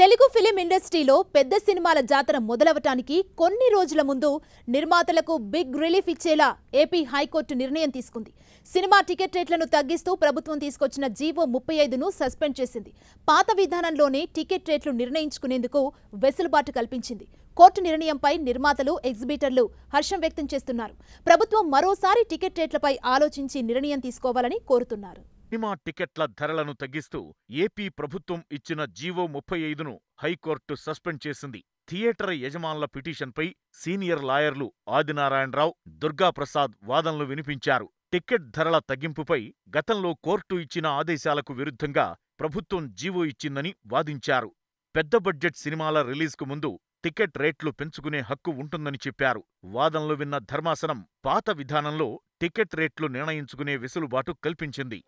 Telugu film ఇండస్ట్రీలో పెద్ద సినిమాల జాతర మొదలవటానికి కొన్ని రోజుల ముందు నిర్మాతలకు బిగ్ రిలీఫ్ ఇచ్చేలా ఏపీ హైకోర్టు నిర్ణయం తీసుకుంది సినిమా టికెట్ రేట్లను తగ్గిస్తూ ప్రభుత్వం తీసుకొచ్చిన జీవో ముప్పై ఐదును సస్పెండ్ చేసింది పాత విధానంలోనే టికెట్ రేట్లు నిర్ణయించుకునేందుకు వెసులుబాటు కల్పించింది కోర్టు నిర్ణయంపై నిర్మాతలు ఎగ్జిబిటర్లు హర్షం వ్యక్తం చేస్తున్నారు ప్రభుత్వం మరోసారి టికెట్ రేట్లపై ఆలోచించి నిర్ణయం తీసుకోవాలని కోరుతున్నారు సినిమా టికెట్ల ధరలను తగ్గిస్తూ ఏపీ ప్రభుత్వం ఇచ్చిన జీవో ముప్పై ఐదును హైకోర్టు సస్పెండ్ చేసింది థియేటర్ యజమానుల పిటిషన్పై సీనియర్ లాయర్లు ఆదినారాయణరావు దుర్గాప్రసాద్ వాదనలు వినిపించారు టికెట్ ధరల తగ్గింపుపై గతంలో కోర్టు ఇచ్చిన ఆదేశాలకు విరుద్ధంగా ప్రభుత్వం జీవో ఇచ్చిందని వాదించారు పెద్ద బడ్జెట్ సినిమాల రిలీజ్కు ముందు టికెట్ రేట్లు పెంచుకునే హక్కు ఉంటుందని చెప్పారు వాదనలు విన్న ధర్మాసనం పాత విధానంలో టికెట్ రేట్లు నిర్ణయించుకునే వెసులుబాటు కల్పించింది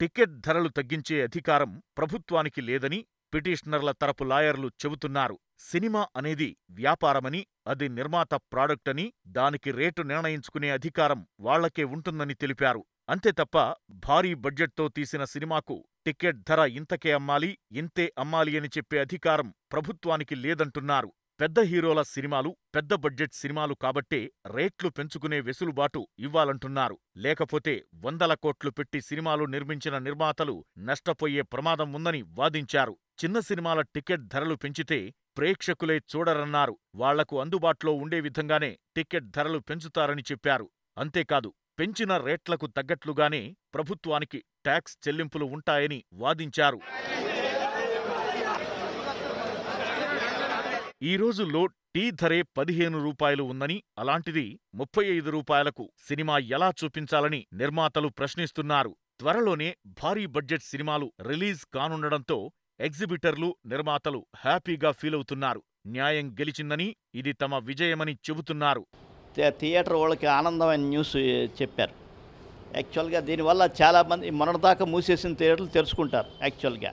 టికెట్ ధరలు తగ్గించే అధికారం ప్రభుత్వానికి లేదని పిటిషనర్ల తరపు లాయర్లు చెబుతున్నారు సినిమా అనేది వ్యాపారమని అది నిర్మాత ప్రాడక్ట్ అని దానికి రేటు నిర్ణయించుకునే అధికారం వాళ్లకే ఉంటుందని తెలిపారు అంతే తప్ప భారీ బడ్జెట్తో తీసిన సినిమాకు టికెట్ ధర ఇంతకే అమ్మాలి ఇంతే అమ్మాలి అని చెప్పే అధికారం ప్రభుత్వానికి లేదంటున్నారు పెద్ద హీరోల సినిమాలు పెద్ద బడ్జెట్ సినిమాలు కాబట్టే రేట్లు పెంచుకునే వెసులుబాటు ఇవ్వాలంటున్నారు లేకపోతే వందల కోట్లు పెట్టి సినిమాలు నిర్మించిన నిర్మాతలు నష్టపోయే ప్రమాదం ఉందని వాదించారు చిన్న సినిమాల టికెట్ ధరలు పెంచితే ప్రేక్షకులే చూడరన్నారు వాళ్లకు అందుబాటులో ఉండే విధంగానే టికెట్ ధరలు పెంచుతారని చెప్పారు అంతేకాదు పెంచిన రేట్లకు తగ్గట్లుగానే ప్రభుత్వానికి ట్యాక్స్ చెల్లింపులు ఉంటాయని వాదించారు ఈ రోజుల్లో టీ ధరే పదిహేను రూపాయలు ఉందని అలాంటిది ముప్పై ఐదు రూపాయలకు సినిమా ఎలా చూపించాలని నిర్మాతలు ప్రశ్నిస్తున్నారు త్వరలోనే భారీ బడ్జెట్ సినిమాలు రిలీజ్ కానుండడంతో ఎగ్జిబిటర్లు నిర్మాతలు హ్యాపీగా ఫీల్ అవుతున్నారు న్యాయం గెలిచిందని ఇది తమ విజయమని చెబుతున్నారు థియేటర్ వాళ్ళకి ఆనందమైన న్యూస్ చెప్పారు యాక్చువల్గా దీనివల్ల చాలామంది మొన్నటిదాకా మూసేసిన థియేటర్లు తెరుచుకుంటారు యాక్చువల్గా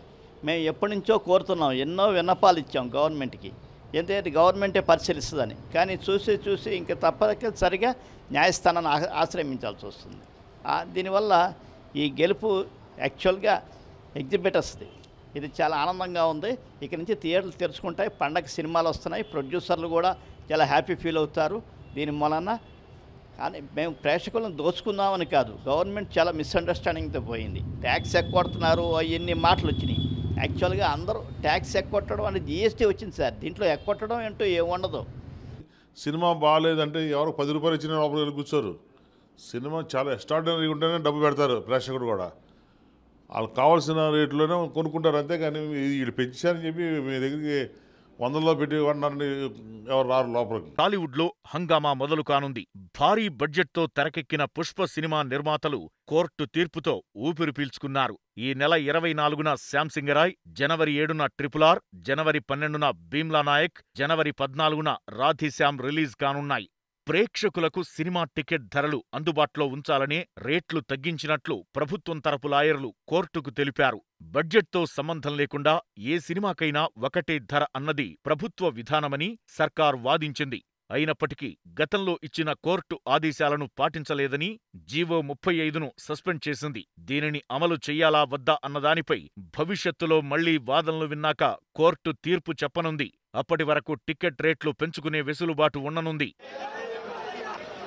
మేము ఎప్పటి నుంచో కోరుతున్నాం ఎన్నో విన్నపాలు ఇచ్చాం గవర్నమెంట్కి ఎందుకంటే గవర్నమెంటే పరిశీలిస్తుందని కానీ చూసి చూసి ఇంకా సరిగా న్యాయస్థానాన్ని ఆశ్రయించాల్సి వస్తుంది దీనివల్ల ఈ గెలుపు యాక్చువల్గా ఎగ్జిబిటర్స్ది ఇది చాలా ఆనందంగా ఉంది ఇక నుంచి థియేటర్లు తెరుచుకుంటాయి పండగ సినిమాలు వస్తున్నాయి ప్రొడ్యూసర్లు కూడా చాలా హ్యాపీ ఫీల్ అవుతారు దీని వలన కానీ మేము ప్రేక్షకులను దోచుకుందామని కాదు గవర్నమెంట్ చాలా మిస్అండర్స్టాండింగ్తో పోయింది ట్యాక్స్ ఎక్కువ అవన్నీ మాటలు వచ్చినాయి యాక్చువల్గా అందరూ ట్యాక్స్ ఎక్కొట్టడం అనేది జిఎస్టీ వచ్చింది సార్ దీంట్లో ఎక్కొట్టడం ఏంటో ఏముండదు సినిమా బాగాలేదంటే ఎవరు పది రూపాయలు ఇచ్చిన లోపల కూర్చోరు సినిమా చాలా ఎక్స్ట్రాడినరీగా ఉంటేనే డబ్బు పెడతారు ప్రేక్షకుడు కూడా వాళ్ళకి కావాల్సిన రేట్లోనే కొనుక్కుంటారు అంతే కానీ వీళ్ళు పెంచారని చెప్పి మీ దగ్గరికి వందల్లో పెట్టి కొన్నారని ఎవరు రారు లోపలికి టాలీవుడ్లో హంగామా మొదలు కానుంది భారీ బడ్జెట్తో తెరకెక్కిన పుష్ప సినిమా నిర్మాతలు కోర్టు తీర్పుతో ఊపిరి పీల్చుకున్నారు ఈ నెల ఇరవై నాలుగున శ్యాంసింగరాయ్ జనవరి ఏడున ట్రిపుల్ ఆర్ జనవరి పన్నెండున భీమ్లా నాయక్ జనవరి పద్నాలుగున రాధీశ్యామ్ రిలీజ్ కానున్నాయి ప్రేక్షకులకు సినిమా టికెట్ ధరలు అందుబాటులో ఉంచాలనే రేట్లు తగ్గించినట్లు ప్రభుత్వం తరపు లాయర్లు కోర్టుకు తెలిపారు బడ్జెట్తో సంబంధం లేకుండా ఏ సినిమాకైనా ఒకటే ధర అన్నది ప్రభుత్వ విధానమని సర్కార్ వాదించింది అయినప్పటికీ గతంలో ఇచ్చిన కోర్టు ఆదేశాలను పాటించలేదని జీవో ముప్పై ఐదును సస్పెండ్ చేసింది దీనిని అమలు చెయ్యాలా వద్దా అన్నదానిపై భవిష్యత్తులో మళ్లీ వాదనలు విన్నాక కోర్టు తీర్పు చెప్పనుంది అప్పటి వరకు టికెట్ రేట్లు పెంచుకునే వెసులుబాటు ఉండనుంది